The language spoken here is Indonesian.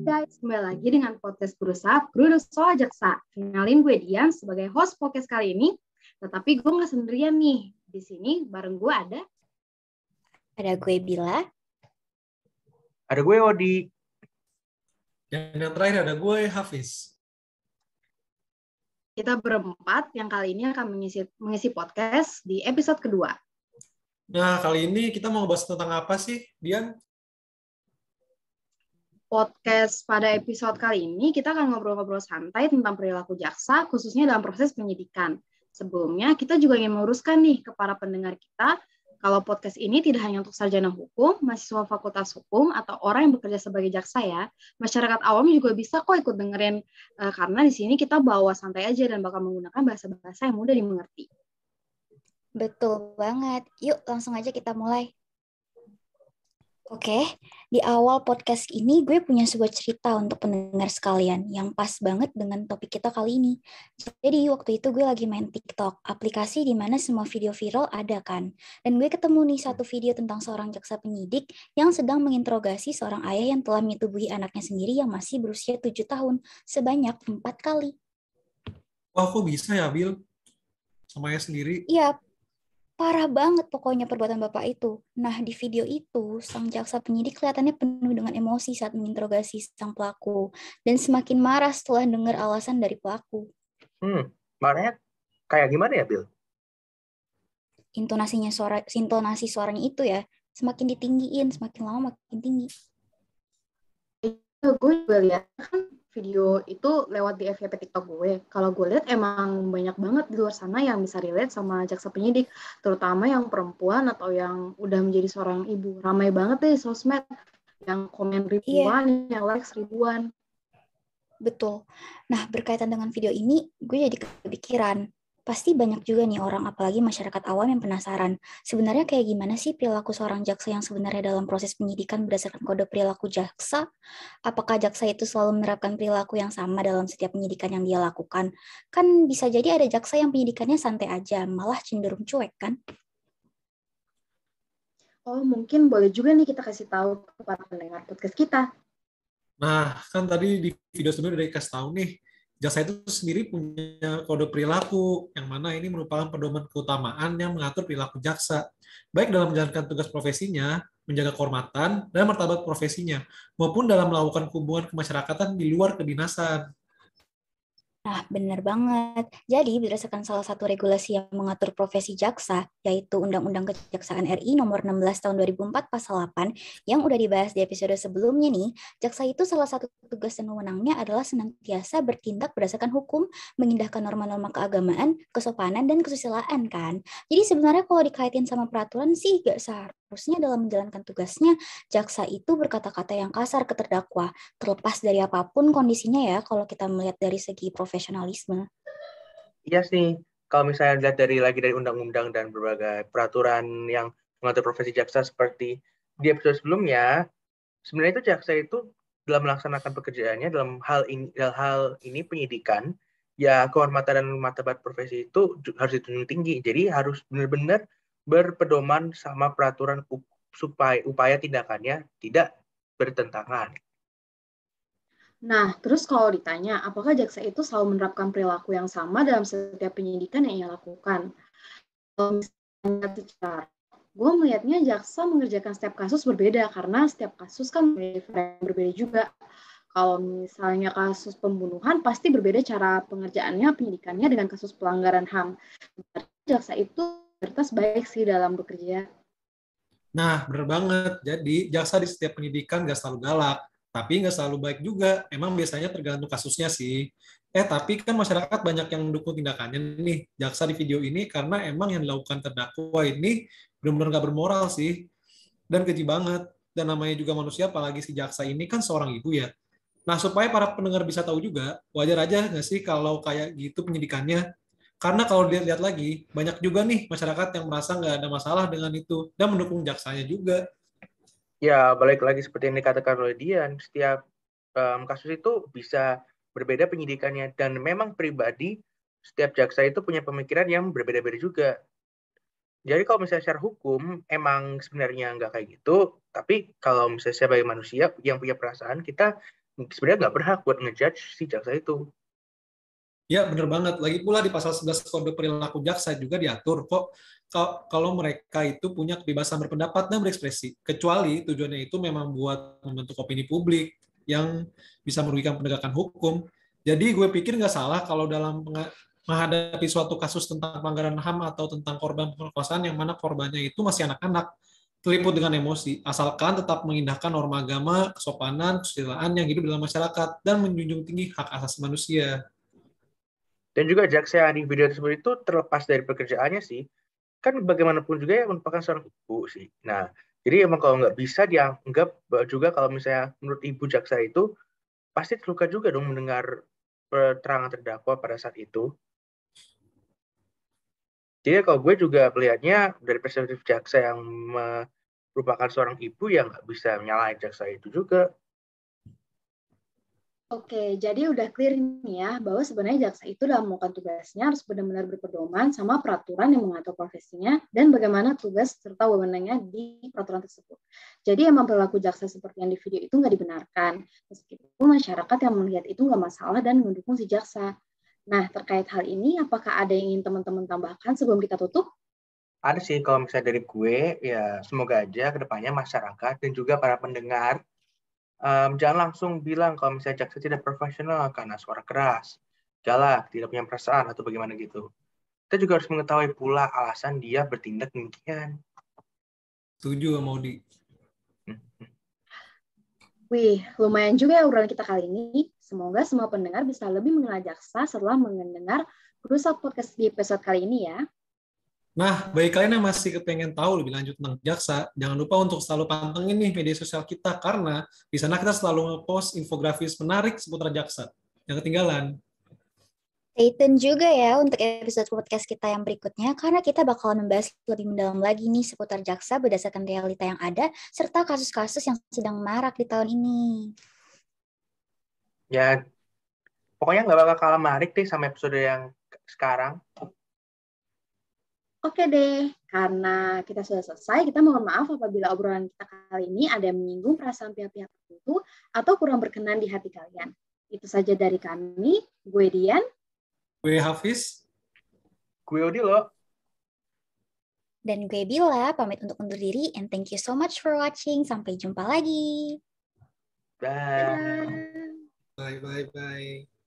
guys, Kembali lagi dengan podcast Berusaha Gurus Soal Jaksa. Kenalin gue Dian sebagai host podcast kali ini. Tetapi gue nggak sendirian nih. Di sini bareng gue ada... Ada gue Bila. Ada gue Odi. Dan yang terakhir ada gue Hafiz. Kita berempat yang kali ini akan mengisi, mengisi podcast di episode kedua. Nah, kali ini kita mau bahas tentang apa sih, Dian? podcast pada episode kali ini kita akan ngobrol-ngobrol santai tentang perilaku jaksa khususnya dalam proses penyidikan. Sebelumnya kita juga ingin menguruskan nih ke para pendengar kita kalau podcast ini tidak hanya untuk sarjana hukum, mahasiswa fakultas hukum atau orang yang bekerja sebagai jaksa ya. Masyarakat awam juga bisa kok ikut dengerin eh, karena di sini kita bawa santai aja dan bakal menggunakan bahasa-bahasa yang mudah dimengerti. Betul banget. Yuk langsung aja kita mulai. Oke, di awal podcast ini gue punya sebuah cerita untuk pendengar sekalian yang pas banget dengan topik kita kali ini. Jadi waktu itu gue lagi main TikTok, aplikasi di mana semua video viral ada kan. Dan gue ketemu nih satu video tentang seorang jaksa penyidik yang sedang menginterogasi seorang ayah yang telah menyetubuhi anaknya sendiri yang masih berusia 7 tahun sebanyak empat kali. Wah, kok bisa ya, Bill? Sama ayah sendiri? Iya, Parah banget pokoknya perbuatan bapak itu. Nah, di video itu, sang jaksa penyidik kelihatannya penuh dengan emosi saat menginterogasi sang pelaku. Dan semakin marah setelah dengar alasan dari pelaku. Hmm, marahnya kayak gimana ya, Bill? Intonasinya suara, intonasi suaranya itu ya, semakin ditinggiin, semakin lama makin tinggi. Iya, gue juga lihat kan video itu lewat di FYP TikTok gue. Kalau gue lihat emang banyak banget di luar sana yang bisa relate sama jaksa penyidik, terutama yang perempuan atau yang udah menjadi seorang ibu. Ramai banget deh sosmed yang komen iya. ribuan, yeah. yang likes ribuan. Betul. Nah, berkaitan dengan video ini, gue jadi kepikiran. Pasti banyak juga nih orang, apalagi masyarakat awam yang penasaran. Sebenarnya kayak gimana sih perilaku seorang jaksa yang sebenarnya dalam proses penyidikan berdasarkan kode perilaku jaksa? Apakah jaksa itu selalu menerapkan perilaku yang sama dalam setiap penyidikan yang dia lakukan? Kan bisa jadi ada jaksa yang penyidikannya santai aja, malah cenderung cuek kan? Oh, mungkin boleh juga nih kita kasih tahu kepada pendengar podcast kita. Nah, kan tadi di video sebelumnya udah dikasih tahu nih Jasa itu sendiri punya kode perilaku yang mana ini merupakan pedoman keutamaan yang mengatur perilaku jaksa baik dalam menjalankan tugas profesinya menjaga kehormatan dan martabat profesinya maupun dalam melakukan hubungan kemasyarakatan di luar kedinasan Nah, benar banget. Jadi, berdasarkan salah satu regulasi yang mengatur profesi jaksa, yaitu Undang-Undang Kejaksaan RI nomor 16 tahun 2004 pasal 8, yang udah dibahas di episode sebelumnya nih, jaksa itu salah satu tugas dan wewenangnya adalah senantiasa bertindak berdasarkan hukum, mengindahkan norma-norma keagamaan, kesopanan, dan kesusilaan kan. Jadi sebenarnya kalau dikaitin sama peraturan sih gak seharusnya Harusnya dalam menjalankan tugasnya, jaksa itu berkata-kata yang kasar ke terdakwa, terlepas dari apapun kondisinya ya, kalau kita melihat dari segi profesionalisme. Iya sih, kalau misalnya dilihat dari lagi dari undang-undang dan berbagai peraturan yang mengatur profesi jaksa seperti di episode sebelumnya, sebenarnya itu jaksa itu dalam melaksanakan pekerjaannya dalam hal ini, dalam hal ini penyidikan, ya kehormatan dan martabat profesi itu harus ditunjuk tinggi. Jadi harus benar-benar berpedoman sama peraturan supaya upaya tindakannya tidak bertentangan. Nah, terus kalau ditanya, apakah jaksa itu selalu menerapkan perilaku yang sama dalam setiap penyidikan yang ia lakukan? Kalau misalnya secara, gue melihatnya jaksa mengerjakan setiap kasus berbeda karena setiap kasus kan berbeda juga. Kalau misalnya kasus pembunuhan pasti berbeda cara pengerjaannya, penyidikannya dengan kasus pelanggaran HAM. Jaksa itu integritas baik sih dalam bekerja. Nah, benar banget. Jadi, jaksa di setiap penyidikan nggak selalu galak, tapi nggak selalu baik juga. Emang biasanya tergantung kasusnya sih. Eh, tapi kan masyarakat banyak yang mendukung tindakannya nih. Jaksa di video ini karena emang yang dilakukan terdakwa ini benar-benar nggak bermoral sih. Dan keji banget. Dan namanya juga manusia, apalagi si jaksa ini kan seorang ibu ya. Nah, supaya para pendengar bisa tahu juga, wajar aja nggak sih kalau kayak gitu penyidikannya? Karena kalau dilihat lagi, banyak juga nih masyarakat yang merasa nggak ada masalah dengan itu dan mendukung jaksanya juga. Ya, balik lagi seperti yang dikatakan oleh Dian, setiap um, kasus itu bisa berbeda penyidikannya dan memang pribadi setiap jaksa itu punya pemikiran yang berbeda-beda juga. Jadi kalau misalnya secara hukum emang sebenarnya nggak kayak gitu, tapi kalau misalnya sebagai manusia yang punya perasaan kita sebenarnya nggak berhak buat ngejudge si jaksa itu. Ya, benar banget. Lagi pula di pasal 11 Kode Perilaku Jaksa juga diatur kok kalau mereka itu punya kebebasan berpendapat dan berekspresi, kecuali tujuannya itu memang buat membentuk opini publik yang bisa merugikan penegakan hukum. Jadi gue pikir nggak salah kalau dalam menghadapi suatu kasus tentang pelanggaran HAM atau tentang korban pemerkosaan yang mana korbannya itu masih anak-anak, terliput dengan emosi, asalkan tetap mengindahkan norma agama, kesopanan, kesusilaan yang hidup dalam masyarakat, dan menjunjung tinggi hak asasi manusia. Dan juga jaksa yang di video tersebut itu terlepas dari pekerjaannya sih, kan bagaimanapun juga ya merupakan seorang ibu sih. Nah, jadi emang kalau nggak bisa dianggap juga kalau misalnya menurut ibu jaksa itu pasti terluka juga dong mendengar keterangan terdakwa pada saat itu. Jadi kalau gue juga melihatnya dari perspektif jaksa yang merupakan seorang ibu yang nggak bisa menyalahkan jaksa itu juga. Oke, jadi udah clear nih ya bahwa sebenarnya jaksa itu dalam melakukan tugasnya harus benar-benar berpedoman sama peraturan yang mengatur profesinya dan bagaimana tugas serta wewenangnya di peraturan tersebut. Jadi emang perilaku jaksa seperti yang di video itu nggak dibenarkan, meskipun masyarakat yang melihat itu nggak masalah dan mendukung si jaksa. Nah, terkait hal ini, apakah ada yang ingin teman-teman tambahkan sebelum kita tutup? Ada sih, kalau misalnya dari gue, ya semoga aja kedepannya masyarakat dan juga para pendengar um, jangan langsung bilang kalau misalnya jaksa tidak profesional karena suara keras, galak, tidak punya perasaan atau bagaimana gitu. Kita juga harus mengetahui pula alasan dia bertindak demikian. Setuju Maudi. Wih, lumayan juga ya urutan kita kali ini. Semoga semua pendengar bisa lebih mengenal jaksa setelah mendengar Rusak Podcast di episode kali ini ya. Nah, bagi kalian yang masih kepengen tahu lebih lanjut tentang jaksa, jangan lupa untuk selalu pantengin nih media sosial kita karena di sana kita selalu ngepost infografis menarik seputar jaksa. Yang ketinggalan. Stay juga ya untuk episode podcast kita yang berikutnya karena kita bakal membahas lebih mendalam lagi nih seputar jaksa berdasarkan realita yang ada serta kasus-kasus yang sedang marak di tahun ini. Ya, pokoknya nggak bakal kalah menarik deh sama episode yang sekarang. Oke deh, karena kita sudah selesai, kita mohon maaf apabila obrolan kita kali ini ada yang menyinggung perasaan pihak-pihak tertentu atau kurang berkenan di hati kalian. Itu saja dari kami. Gue Dian. Gue Hafiz. Gue Odilo. Dan gue Bila, pamit untuk undur diri, and thank you so much for watching. Sampai jumpa lagi. Bye. Bye-bye.